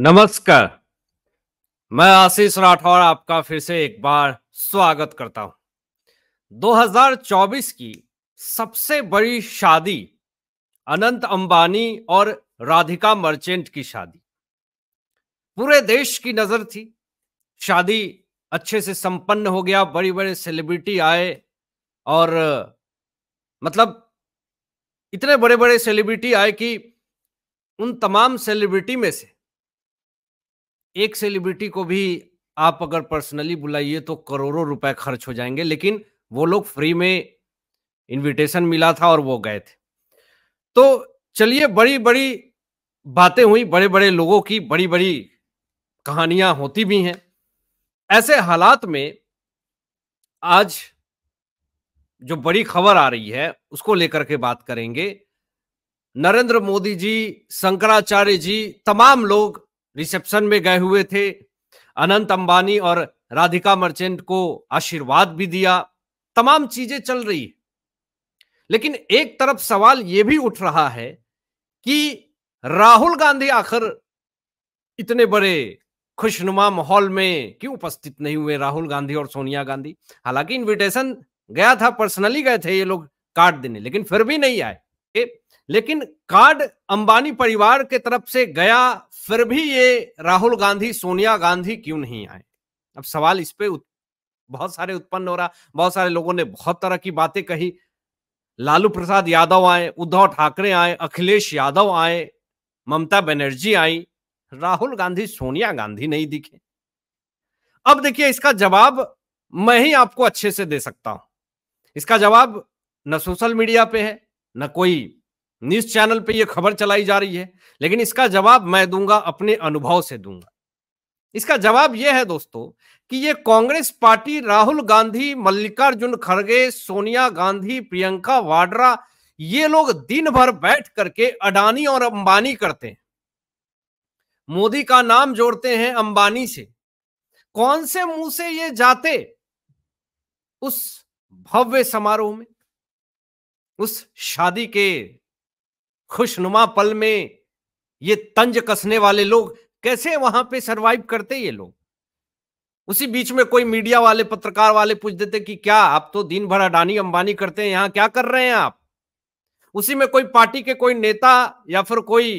नमस्कार मैं आशीष राठौर आपका फिर से एक बार स्वागत करता हूं 2024 की सबसे बड़ी शादी अनंत अंबानी और राधिका मर्चेंट की शादी पूरे देश की नजर थी शादी अच्छे से संपन्न हो गया बड़ी बड़े सेलिब्रिटी आए और मतलब इतने बड़े बड़े सेलिब्रिटी आए कि उन तमाम सेलिब्रिटी में से एक सेलिब्रिटी को भी आप अगर पर्सनली बुलाइए तो करोड़ों रुपए खर्च हो जाएंगे लेकिन वो लोग फ्री में इनविटेशन मिला था और वो गए थे तो चलिए बड़ी बड़ी बातें हुई बड़े बड़े लोगों की बड़ी बड़ी कहानियां होती भी हैं ऐसे हालात में आज जो बड़ी खबर आ रही है उसको लेकर के बात करेंगे नरेंद्र मोदी जी शंकराचार्य जी तमाम लोग रिसेप्शन में गए हुए थे अनंत अंबानी और राधिका मर्चेंट को आशीर्वाद भी दिया तमाम चीजें चल रही है लेकिन एक तरफ सवाल यह भी उठ रहा है कि राहुल गांधी आखिर इतने बड़े खुशनुमा माहौल में क्यों उपस्थित नहीं हुए राहुल गांधी और सोनिया गांधी हालांकि इनविटेशन गया था पर्सनली गए थे ये लोग कार्ड देने लेकिन फिर भी नहीं आए लेकिन कार्ड अंबानी परिवार के तरफ से गया फिर भी ये राहुल गांधी सोनिया गांधी क्यों नहीं आए अब सवाल इस पे उत, बहुत सारे उत्पन्न हो रहा बहुत सारे लोगों ने बहुत तरह की बातें कही लालू प्रसाद यादव आए उद्धव ठाकरे आए अखिलेश यादव आए ममता बनर्जी आई राहुल गांधी सोनिया गांधी नहीं दिखे अब देखिए इसका जवाब मैं ही आपको अच्छे से दे सकता हूं इसका जवाब न सोशल मीडिया पे है न कोई न्यूज चैनल पे ये खबर चलाई जा रही है लेकिन इसका जवाब मैं दूंगा अपने अनुभव से दूंगा इसका जवाब यह है दोस्तों कि ये कांग्रेस पार्टी राहुल गांधी मल्लिकार्जुन खड़गे सोनिया गांधी प्रियंका वाड्रा ये लोग दिन भर बैठ करके अडानी और अंबानी करते हैं मोदी का नाम जोड़ते हैं अंबानी से कौन से मुंह से ये जाते उस भव्य समारोह में उस शादी के खुशनुमा पल में ये तंज कसने वाले लोग कैसे वहां पे सरवाइव करते ये लोग उसी बीच में कोई मीडिया वाले पत्रकार वाले पूछ देते कि क्या आप तो दिन भर अडानी अंबानी करते हैं यहाँ क्या कर रहे हैं आप उसी में कोई पार्टी के कोई नेता या फिर कोई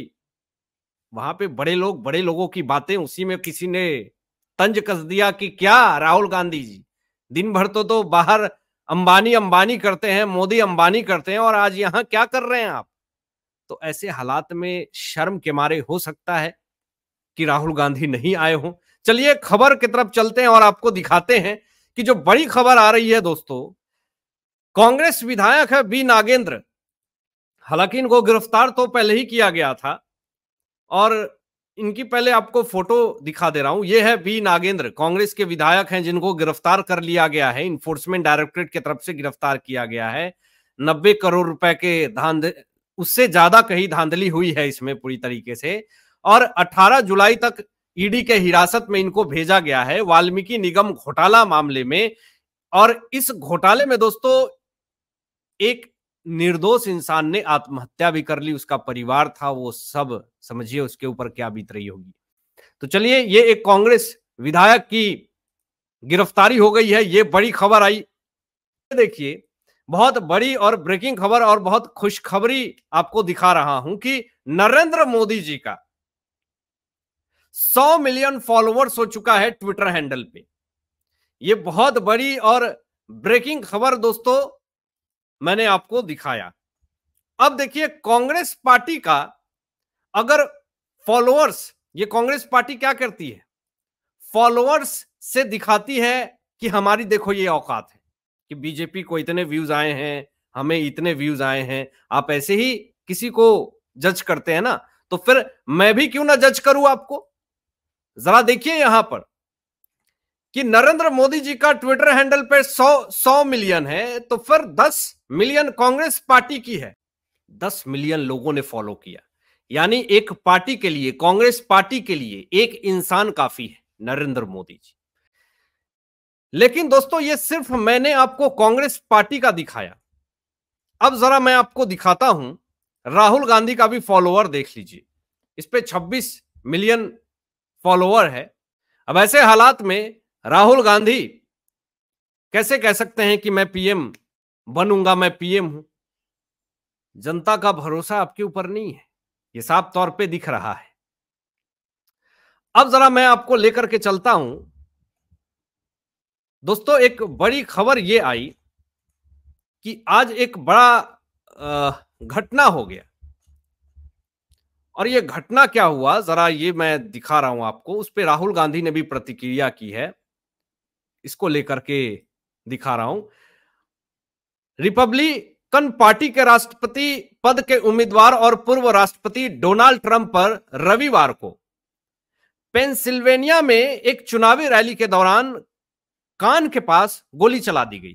वहां पे बड़े लोग बड़े लोगों की बातें उसी में किसी ने तंज कस दिया कि क्या राहुल गांधी जी दिन भर तो तो बाहर अंबानी अंबानी करते हैं मोदी अंबानी करते हैं और आज यहाँ क्या कर रहे हैं आप तो ऐसे हालात में शर्म के मारे हो सकता है कि राहुल गांधी नहीं आए हों चलिए खबर की तरफ चलते हैं और आपको दिखाते हैं कि जो बड़ी खबर आ रही है दोस्तों कांग्रेस विधायक है बी नागेंद्र हालांकि इनको गिरफ्तार तो पहले ही किया गया था और इनकी पहले आपको फोटो दिखा दे रहा हूं ये है बी नागेंद्र कांग्रेस के विधायक हैं जिनको गिरफ्तार कर लिया गया है इन्फोर्समेंट डायरेक्टरेट की तरफ से गिरफ्तार किया गया है नब्बे करोड़ रुपए के धान उससे ज्यादा कहीं धांधली हुई है इसमें पूरी तरीके से और 18 जुलाई तक ईडी e के हिरासत में इनको भेजा गया है वाल्मीकि निगम घोटाला मामले में और इस घोटाले में दोस्तों एक निर्दोष इंसान ने आत्महत्या भी कर ली उसका परिवार था वो सब समझिए उसके ऊपर क्या बीत रही होगी तो चलिए ये एक कांग्रेस विधायक की गिरफ्तारी हो गई है ये बड़ी खबर आई देखिए बहुत बड़ी और ब्रेकिंग खबर और बहुत खुशखबरी आपको दिखा रहा हूं कि नरेंद्र मोदी जी का 100 मिलियन फॉलोअर्स हो चुका है ट्विटर हैंडल पे यह बहुत बड़ी और ब्रेकिंग खबर दोस्तों मैंने आपको दिखाया अब देखिए कांग्रेस पार्टी का अगर फॉलोअर्स ये कांग्रेस पार्टी क्या करती है फॉलोअर्स से दिखाती है कि हमारी देखो ये औकात है कि बीजेपी को इतने व्यूज आए हैं हमें इतने व्यूज आए हैं आप ऐसे ही किसी को जज करते हैं ना तो फिर मैं भी क्यों ना जज करूं आपको जरा देखिए यहां पर कि नरेंद्र मोदी जी का ट्विटर हैंडल पे सौ सौ मिलियन है तो फिर दस मिलियन कांग्रेस पार्टी की है दस मिलियन लोगों ने फॉलो किया यानी एक पार्टी के लिए कांग्रेस पार्टी के लिए एक इंसान काफी है नरेंद्र मोदी जी लेकिन दोस्तों ये सिर्फ मैंने आपको कांग्रेस पार्टी का दिखाया अब जरा मैं आपको दिखाता हूं राहुल गांधी का भी फॉलोअर देख लीजिए इस पे 26 मिलियन फॉलोअर है अब ऐसे हालात में राहुल गांधी कैसे कह सकते हैं कि मैं पीएम बनूंगा मैं पीएम हूं जनता का भरोसा आपके ऊपर नहीं है ये साफ तौर पे दिख रहा है अब जरा मैं आपको लेकर के चलता हूं दोस्तों एक बड़ी खबर ये आई कि आज एक बड़ा घटना हो गया और ये घटना क्या हुआ जरा ये मैं दिखा रहा हूं आपको उस पर राहुल गांधी ने भी प्रतिक्रिया की है इसको लेकर के दिखा रहा हूं रिपब्लिकन पार्टी के राष्ट्रपति पद के उम्मीदवार और पूर्व राष्ट्रपति डोनाल्ड ट्रंप पर रविवार को पेंसिल्वेनिया में एक चुनावी रैली के दौरान कान के पास गोली चला दी गई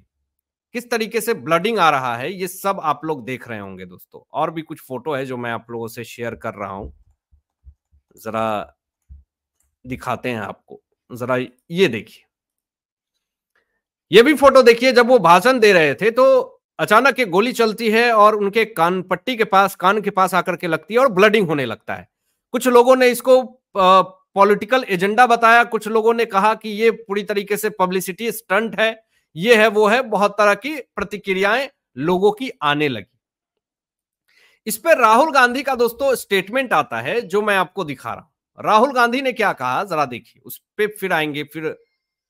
किस तरीके से ब्लडिंग आ रहा है ये सब आप लोग देख रहे होंगे दोस्तों और भी कुछ फोटो है जो मैं आप लोगों से शेयर कर रहा हूं जरा दिखाते हैं आपको जरा ये देखिए ये भी फोटो देखिए जब वो भाषण दे रहे थे तो अचानक एक गोली चलती है और उनके कान पट्टी के पास कान के पास आकर के लगती है और ब्लडिंग होने लगता है कुछ लोगों ने इसको पॉलिटिकल एजेंडा बताया कुछ लोगों ने कहा कि ये पूरी तरीके से पब्लिसिटी स्टंट है ये है वो है बहुत तरह की प्रतिक्रियाएं लोगों की आने लगी इस पर राहुल गांधी का दोस्तों स्टेटमेंट आता है जो मैं आपको दिखा रहा हूं राहुल गांधी ने क्या कहा जरा देखिए उस पर फिर आएंगे फिर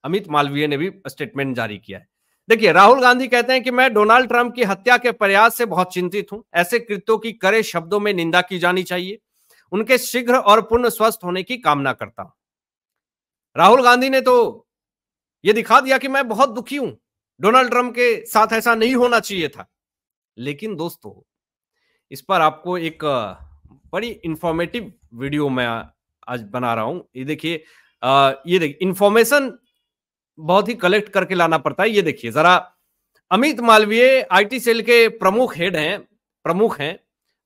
अमित मालवीय ने भी स्टेटमेंट जारी किया है देखिए राहुल गांधी कहते हैं कि मैं डोनाल्ड ट्रंप की हत्या के प्रयास से बहुत चिंतित हूं ऐसे कृत्यों की करे शब्दों में निंदा की जानी चाहिए उनके शीघ्र और पूर्ण स्वस्थ होने की कामना करता हूं राहुल गांधी ने तो ये दिखा दिया कि मैं बहुत दुखी हूं डोनाल्ड ट्रंप के साथ ऐसा नहीं होना चाहिए था लेकिन दोस्तों इस पर आपको एक बड़ी इंफॉर्मेटिव वीडियो मैं आज बना रहा हूं ये देखिए ये देखिए इंफॉर्मेशन बहुत ही कलेक्ट करके लाना पड़ता है ये देखिए जरा अमित मालवीय आईटी सेल के प्रमुख हेड हैं प्रमुख हैं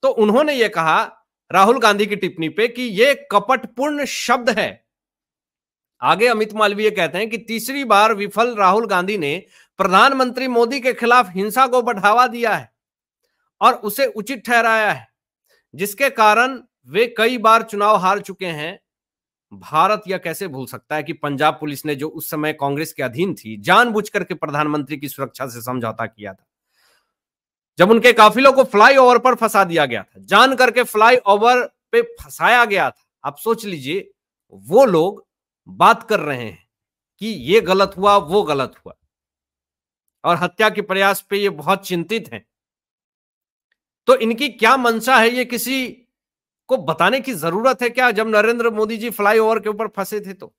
तो उन्होंने ये कहा राहुल गांधी की टिप्पणी पे कि यह कपटपूर्ण शब्द है आगे अमित मालवीय कहते हैं कि तीसरी बार विफल राहुल गांधी ने प्रधानमंत्री मोदी के खिलाफ हिंसा को बढ़ावा दिया है और उसे उचित ठहराया है जिसके कारण वे कई बार चुनाव हार चुके हैं भारत यह कैसे भूल सकता है कि पंजाब पुलिस ने जो उस समय कांग्रेस के अधीन थी जानबूझकर के प्रधानमंत्री की सुरक्षा से समझौता किया था जब उनके काफिलों को फ्लाईओवर पर फंसा दिया गया था जान करके ओवर पे फंसाया गया था आप सोच लीजिए वो लोग बात कर रहे हैं कि ये गलत हुआ वो गलत हुआ और हत्या के प्रयास पे ये बहुत चिंतित हैं तो इनकी क्या मंशा है ये किसी को बताने की जरूरत है क्या जब नरेंद्र मोदी जी फ्लाई ओवर के ऊपर फंसे थे तो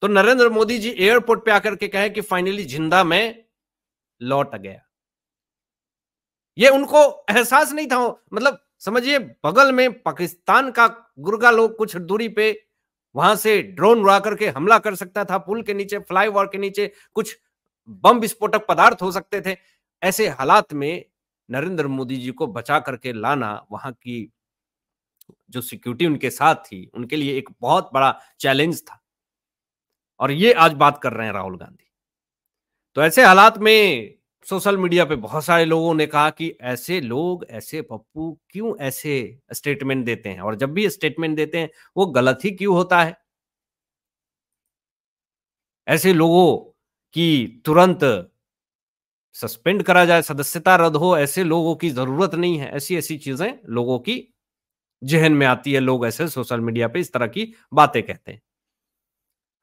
तो नरेंद्र मोदी जी एयरपोर्ट पे आकर के कहे कि फाइनली जिंदा में लौट गया ये उनको एहसास नहीं था मतलब समझिए बगल में पाकिस्तान का गुर्गा लोग कुछ दूरी पे वहां से ड्रोन उड़ा करके हमला कर सकता था पुल के नीचे फ्लाईओवर के नीचे कुछ बम विस्फोटक पदार्थ हो सकते थे ऐसे हालात में नरेंद्र मोदी जी को बचा करके लाना वहां की जो सिक्योरिटी उनके साथ थी उनके लिए एक बहुत बड़ा चैलेंज था और ये आज बात कर रहे हैं राहुल गांधी तो ऐसे हालात में सोशल मीडिया पे बहुत सारे लोगों ने कहा कि ऐसे लोग ऐसे पप्पू क्यों ऐसे स्टेटमेंट देते हैं और जब भी स्टेटमेंट देते हैं वो गलत ही क्यों होता है ऐसे लोगों की तुरंत सस्पेंड करा जाए सदस्यता रद्द हो ऐसे लोगों की जरूरत नहीं है ऐसी ऐसी चीजें लोगों की जहन में आती है लोग ऐसे सोशल मीडिया पे इस तरह की बातें कहते हैं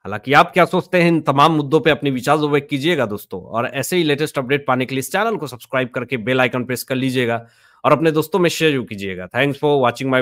हालांकि आप क्या सोचते हैं इन तमाम मुद्दों पे अपने विचार व्यक्त कीजिएगा दोस्तों और ऐसे ही लेटेस्ट अपडेट पाने के लिए इस चैनल को सब्सक्राइब करके बेल आइकन प्रेस कर लीजिएगा और अपने दोस्तों में शेयर कीजिएगा थैंक्स फॉर वॉचिंग माई